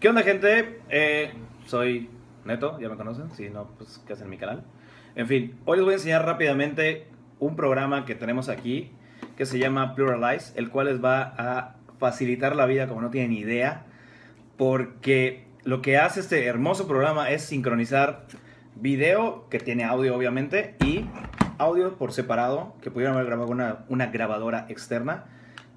¿Qué onda, gente? Eh, soy Neto, ya me conocen. Si no, pues, ¿qué hacen en mi canal? En fin, hoy les voy a enseñar rápidamente un programa que tenemos aquí que se llama Pluralize, el cual les va a facilitar la vida como no tienen idea, porque lo que hace este hermoso programa es sincronizar video, que tiene audio obviamente, y audio por separado, que pudieron haber grabado una, una grabadora externa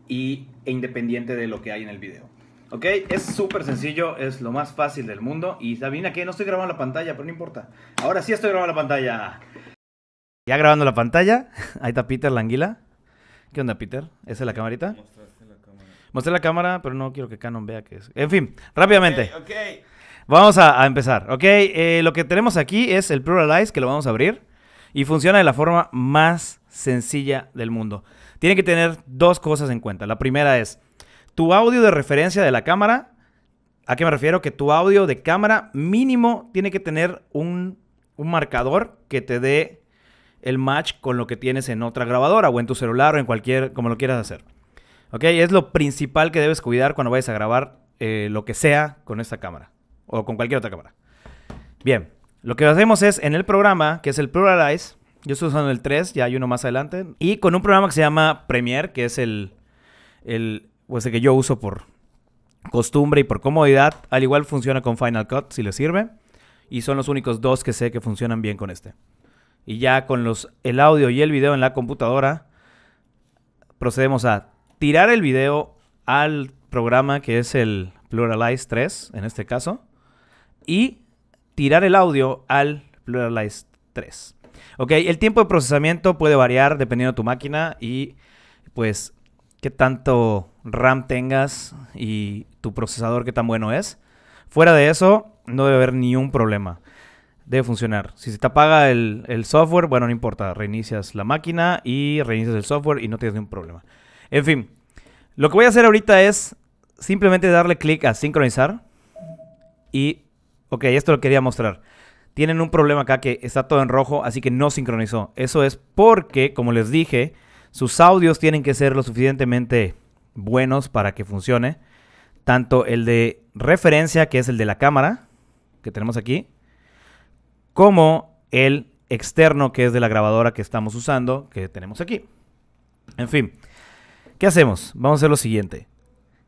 y, e independiente de lo que hay en el video. ¿Ok? Es súper sencillo, es lo más fácil del mundo. Y Sabina, que no estoy grabando la pantalla, pero no importa. Ahora sí estoy grabando la pantalla. Ya grabando la pantalla. Ahí está Peter la anguila. ¿Qué onda, Peter? ¿Esa es la camarita? la cámara. Mostré la cámara, pero no quiero que Canon vea que es. En fin, rápidamente. Vamos a, empezar, ¿ok? Eh, lo que tenemos aquí es el Pluralize, que lo vamos a abrir. Y funciona de la forma más sencilla del mundo. Tiene que tener dos cosas en cuenta. La primera es tu audio de referencia de la cámara, ¿a qué me refiero? Que tu audio de cámara mínimo tiene que tener un, marcador que te dé el match con lo que tienes en otra grabadora o en tu celular o en cualquier, como lo quieras hacer. ¿Ok? Es lo principal que debes cuidar cuando vayas a grabar eh, lo que sea con esta cámara o con cualquier otra cámara. Bien, lo que hacemos es en el programa, que es el Pluralize, yo estoy usando el 3, ya hay uno más adelante, y con un programa que se llama Premiere, que es el, el pues el que yo uso por costumbre y por comodidad, al igual funciona con Final Cut si le sirve. Y son los únicos dos que sé que funcionan bien con este. Y ya con los, el audio y el video en la computadora, procedemos a tirar el video al programa que es el Pluralize 3, en este caso, y tirar el audio al Pluralize 3. Ok, el tiempo de procesamiento puede variar dependiendo de tu máquina y pues qué tanto RAM tengas y tu procesador qué tan bueno es. Fuera de eso, no debe haber ni un problema. Debe funcionar. Si se te apaga el, el software, bueno, no importa. Reinicias la máquina y reinicias el software y no tienes ningún problema. En fin, lo que voy a hacer ahorita es simplemente darle clic a sincronizar. Y, ok, esto lo quería mostrar. Tienen un problema acá que está todo en rojo, así que no sincronizó. Eso es porque, como les dije, sus audios tienen que ser lo suficientemente buenos para que funcione. Tanto el de referencia, que es el de la cámara, que tenemos aquí, como el externo, que es de la grabadora que estamos usando, que tenemos aquí. En fin, ¿qué hacemos? Vamos a hacer lo siguiente.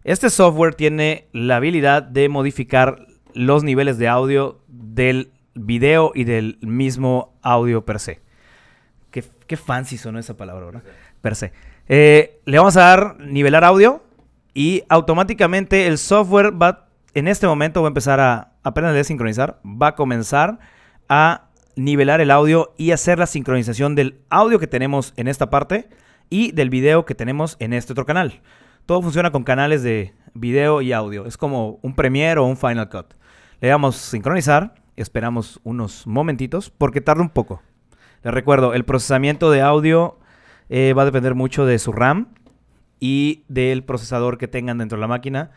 Este software tiene la habilidad de modificar los niveles de audio del video y del mismo audio per se. Qué, fancy sonó esa palabra, ¿verdad? per se. Eh, le vamos a dar nivelar audio y automáticamente el software va, en este momento va a empezar a, apenas le de sincronizar, va a comenzar a nivelar el audio y hacer la sincronización del audio que tenemos en esta parte y del video que tenemos en este otro canal. Todo funciona con canales de video y audio. Es como un Premiere o un Final Cut. Le damos sincronizar, esperamos unos momentitos porque tarda un poco. Les recuerdo, el procesamiento de audio eh, va a depender mucho de su RAM y del procesador que tengan dentro de la máquina.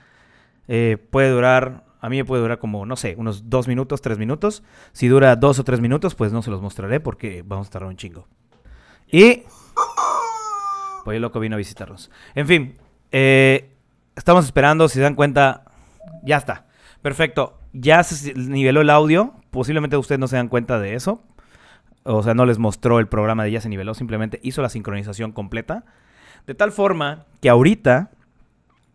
Eh, puede durar, a mí me puede durar como, no sé, unos dos minutos, tres minutos. Si dura dos o tres minutos, pues no se los mostraré porque vamos a tardar un chingo. Y... Pues el Loco vino a visitarnos. En fin, eh, estamos esperando, si se dan cuenta, ya está. Perfecto, ya se niveló el audio. Posiblemente ustedes no se dan cuenta de eso, o sea, no les mostró el programa de Ya se niveló, simplemente hizo la sincronización completa. De tal forma que ahorita,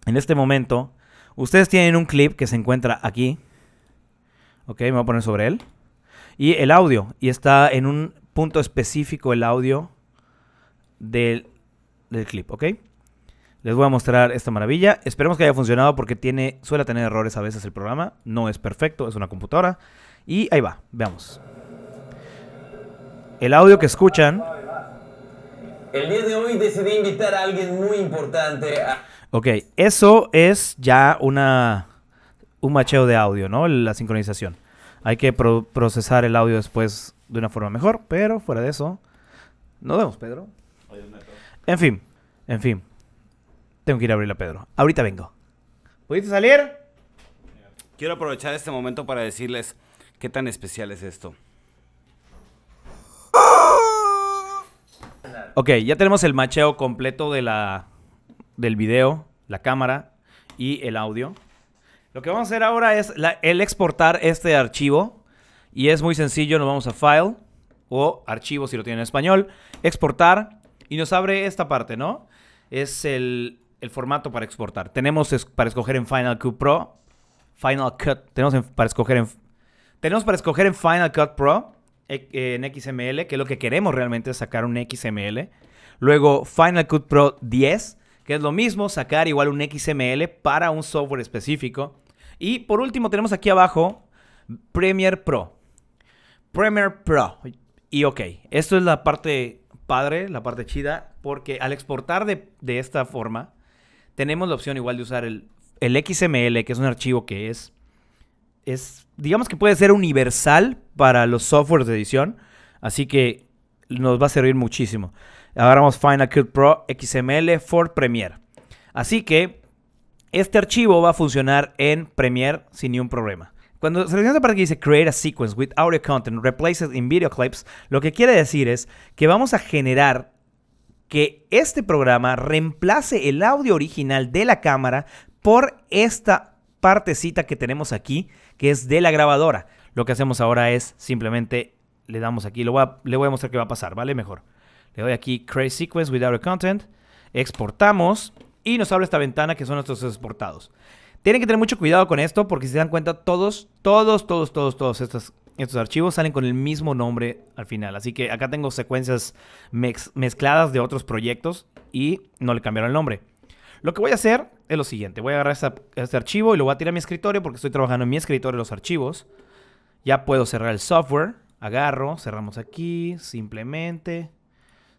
en este momento, ustedes tienen un clip que se encuentra aquí. Ok, me voy a poner sobre él. Y el audio. Y está en un punto específico el audio del, del clip, ¿ok? Les voy a mostrar esta maravilla. Esperemos que haya funcionado porque tiene, suele tener errores a veces el programa. No es perfecto, es una computadora. Y ahí va, veamos. El audio que escuchan... El día de hoy decidí invitar a alguien muy importante. Ok, eso es ya una un macheo de audio, ¿no? La sincronización. Hay que procesar el audio después de una forma mejor, pero fuera de eso, nos vemos, Pedro. En fin, en fin. Tengo que ir a abrirla, Pedro. Ahorita vengo. ¿Pudiste salir? Quiero aprovechar este momento para decirles qué tan especial es esto. ok, ya tenemos el macheo completo de la, del video, la cámara y el audio. Lo que vamos a hacer ahora es el exportar este archivo. Y es muy sencillo, nos vamos a File o Archivo si lo tienen en español. Exportar y nos abre esta parte, ¿no? Es el, formato para exportar. Tenemos para escoger en Final Cut Pro. Final Cut. Tenemos para escoger en... Tenemos para escoger en Final Cut Pro eh, en XML, que es lo que queremos realmente, es sacar un XML. Luego Final Cut Pro 10, que es lo mismo, sacar igual un XML para un software específico. Y por último tenemos aquí abajo Premiere Pro. Premiere Pro. Y ok, esto es la parte padre, la parte chida, porque al exportar de, esta forma, tenemos la opción igual de usar el, el XML, que es un archivo que es es, digamos que puede ser universal para los softwares de edición, así que nos va a servir muchísimo. Agarramos Final Cut Pro XML for Premiere. Así que este archivo va a funcionar en Premiere sin ningún problema. Cuando seleccionamos la parte que dice Create a sequence with audio content replaces in video clips, lo que quiere decir es que vamos a generar que este programa reemplace el audio original de la cámara por esta partecita que tenemos aquí, que es de la grabadora. Lo que hacemos ahora es simplemente le damos aquí, le voy a mostrar qué va a pasar, ¿vale? Mejor. Le doy aquí Create Sequence Without a Content, exportamos y nos abre esta ventana que son nuestros exportados. Tienen que tener mucho cuidado con esto porque si se dan cuenta, todos, todos, todos, todos, todos estos, estos archivos salen con el mismo nombre al final. Así que acá tengo secuencias mezcladas de otros proyectos y no le cambiaron el nombre. Lo que voy a hacer es lo siguiente. Voy a agarrar este archivo y lo voy a tirar a mi escritorio porque estoy trabajando en mi escritorio los archivos. Ya puedo cerrar el software. Agarro, cerramos aquí, simplemente.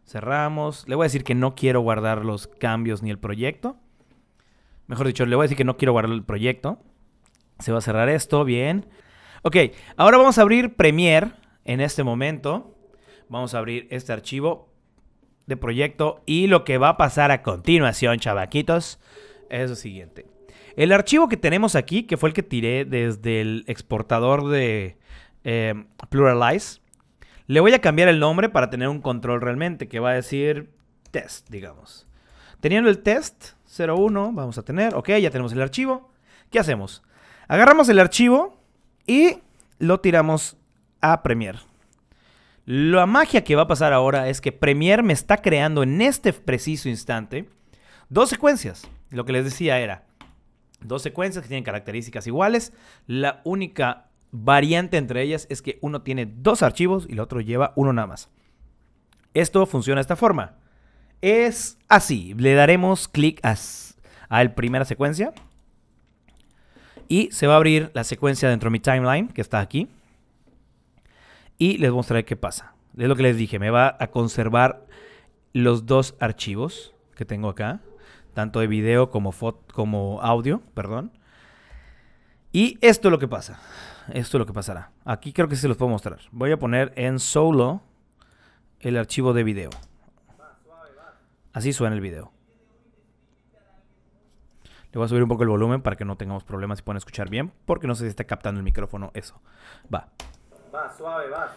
Cerramos. Le voy a decir que no quiero guardar los cambios ni el proyecto. Mejor dicho, le voy a decir que no quiero guardar el proyecto. Se va a cerrar esto, bien. Ok, ahora vamos a abrir Premiere en este momento. Vamos a abrir este archivo de proyecto y lo que va a pasar a continuación, chavaquitos es lo siguiente. El archivo que tenemos aquí, que fue el que tiré desde el exportador de em, Pluralize, le voy a cambiar el nombre para tener un control realmente, que va a decir test, digamos. Teniendo el test 01, vamos a tener, ok, ya tenemos el archivo. ¿Qué hacemos? Agarramos el archivo y lo tiramos a Premiere. La magia que va a pasar ahora es que Premiere me está creando en este preciso instante dos secuencias lo que les decía era dos secuencias que tienen características iguales. La única variante entre ellas es que uno tiene dos archivos y el otro lleva uno nada más. Esto funciona de esta forma. Es así. Le daremos clic a, la primera secuencia. Y se va a abrir la secuencia dentro de mi timeline, que está aquí. Y les mostraré qué pasa. Es lo que les dije. Me va a conservar los dos archivos que tengo acá tanto de video como, como audio, perdón. Y esto es lo que pasa. Esto es lo que pasará. Aquí creo que se los puedo mostrar. Voy a poner en solo el archivo de video. Así suena el video. Le voy a subir un poco el volumen para que no tengamos problemas y puedan escuchar bien, porque no sé si está captando el micrófono eso. Va. Va, suave, va.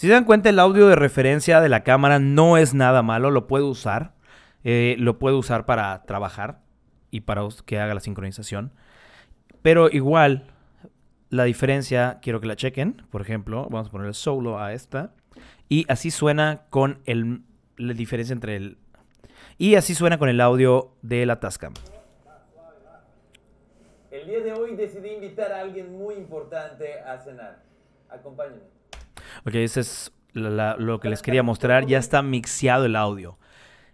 Si se dan cuenta, el audio de referencia de la cámara no es nada malo, lo puedo usar. Eh, lo puedo usar para trabajar y para que haga la sincronización. Pero igual, la diferencia, quiero que la chequen. Por ejemplo, vamos a poner el solo a esta. Y así suena con el, la diferencia entre el... Y así suena con el audio de la Tascam. El día de hoy decidí invitar a alguien muy importante a cenar. Acompáñenme. Ok, ese es lo que les quería mostrar. Ya está mixeado el audio.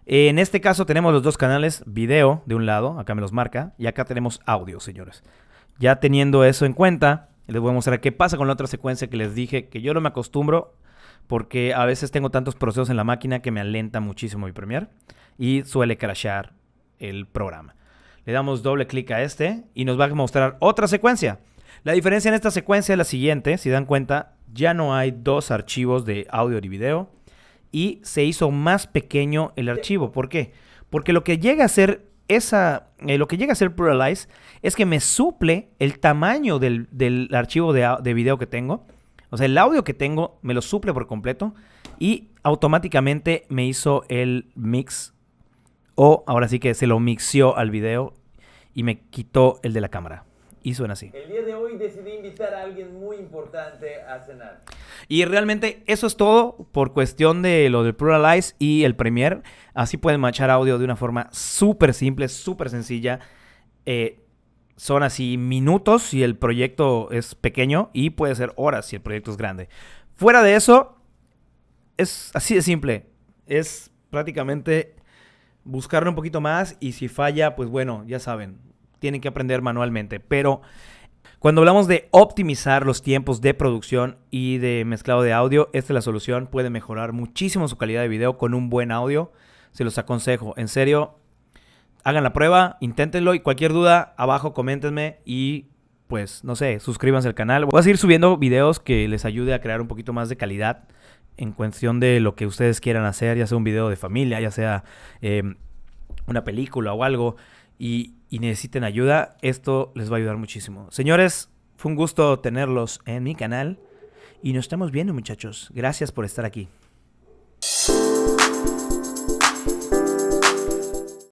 Eh, en este caso tenemos los dos canales, video de un lado, acá me los marca, y acá tenemos audio, señores. Ya teniendo eso en cuenta, les voy a mostrar qué pasa con la otra secuencia que les dije, que yo no me acostumbro porque a veces tengo tantos procesos en la máquina que me alenta muchísimo mi Premiere y suele crashar el programa. Le damos doble clic a este y nos va a mostrar otra secuencia. La diferencia en esta secuencia es la siguiente, si dan cuenta, ya no hay dos archivos de audio y video y se hizo más pequeño el archivo. ¿Por qué? Porque lo que llega a ser esa, eh, lo que llega a ser Pluralize es que me suple el tamaño del, archivo de, de, video que tengo. O sea, el audio que tengo me lo suple por completo y automáticamente me hizo el mix. O ahora sí que se lo mixió al video y me quitó el de la cámara y suena así. El día de hoy decidí invitar a alguien muy importante a cenar. Y realmente eso es todo por cuestión de lo del Pluralize y el Premiere. Así pueden machar audio de una forma súper simple, súper sencilla. Eh, son así minutos si el proyecto es pequeño y puede ser horas si el proyecto es grande. Fuera de eso, es así de simple. Es prácticamente buscarlo un poquito más y si falla, pues bueno, ya saben, tienen que aprender manualmente. Pero cuando hablamos de optimizar los tiempos de producción y de mezclado de audio, esta es la solución. Puede mejorar muchísimo su calidad de video con un buen audio. Se los aconsejo. En serio, hagan la prueba, inténtenlo y cualquier duda abajo coméntenme y pues no sé, suscríbanse al canal. Voy a seguir subiendo videos que les ayude a crear un poquito más de calidad en cuestión de lo que ustedes quieran hacer, ya sea un video de familia, ya sea eh, una película o algo. Y, y necesiten ayuda, esto les va a ayudar muchísimo. Señores, fue un gusto tenerlos en mi canal y nos estamos viendo muchachos. Gracias por estar aquí.